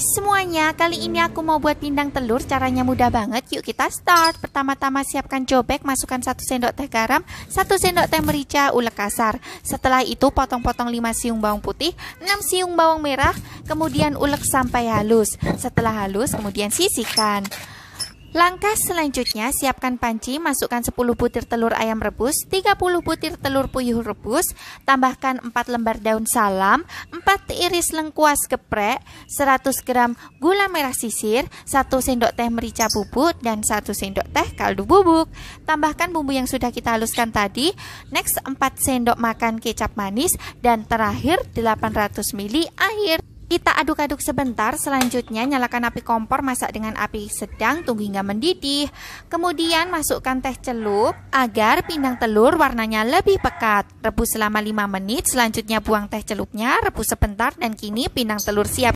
semuanya, kali ini aku mau buat pindang telur Caranya mudah banget, yuk kita start Pertama-tama siapkan cobek, masukkan 1 sendok teh garam 1 sendok teh merica, ulek kasar Setelah itu potong-potong 5 siung bawang putih 6 siung bawang merah Kemudian ulek sampai halus Setelah halus, kemudian sisihkan Langkah selanjutnya, siapkan panci, masukkan 10 butir telur ayam rebus, 30 butir telur puyuh rebus, tambahkan 4 lembar daun salam, 4 iris lengkuas geprek, 100 gram gula merah sisir, 1 sendok teh merica bubuk, dan 1 sendok teh kaldu bubuk. Tambahkan bumbu yang sudah kita haluskan tadi, next 4 sendok makan kecap manis, dan terakhir 800 ml air. Kita aduk-aduk sebentar, selanjutnya nyalakan api kompor, masak dengan api sedang, tunggu hingga mendidih. Kemudian masukkan teh celup agar pindang telur warnanya lebih pekat. Rebus selama 5 menit, selanjutnya buang teh celupnya, rebus sebentar dan kini pindang telur siap